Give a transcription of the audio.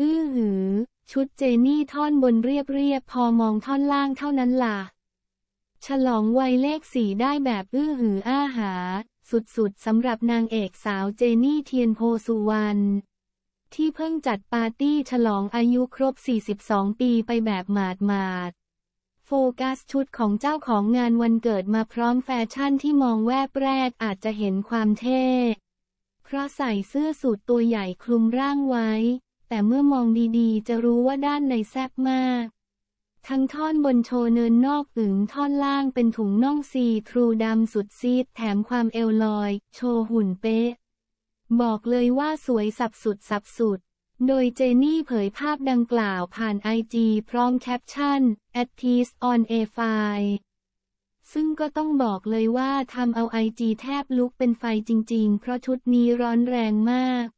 อื้อหือ ชุดเจนี่ท่อนบนเรียบเรียบพอมองท่อนล่างเท่านั้นล่ะ ฉลองวัยเลขสี่ได้แบบอื้อหืออาหา สุดๆสำหรับนางเอกสาวเจนี่เทียนโพสุวรรณที่เพิ่งจัดปาร์ตี้ฉลองอายุครบ 42 ปีไปแบบหมาดหมาดโฟกัสชุดของเจ้าของงานวันเกิดมาพร้อมแฟชั่นที่มองแวบแรกอาจจะเห็นความเท่เพราะใส่เสื้อสูทตัวใหญ่คลุมร่างไว้แต่เมื่อมองดีๆ จะรู้ว่าด้านในแซบมาก ทั้งท่อนบนโชว์เนินนอกถึงท่อนล่างเป็นถุงน่องซีทรูดำสุดซีดแถมความเอวลอย โชว์หุ่นเป๊ะ บอกเลยว่าสวยสับสุดสับสุดโดยเจนี่เผยภาพดังกล่าวผ่านไอจีพร้อมแคปชั่น at peace on a file ซึ่งก็ต้องบอกเลยว่าทำเอาไอจีแทบลุกเป็นไฟจริงๆ เพราะชุดนี้ร้อนแรงมาก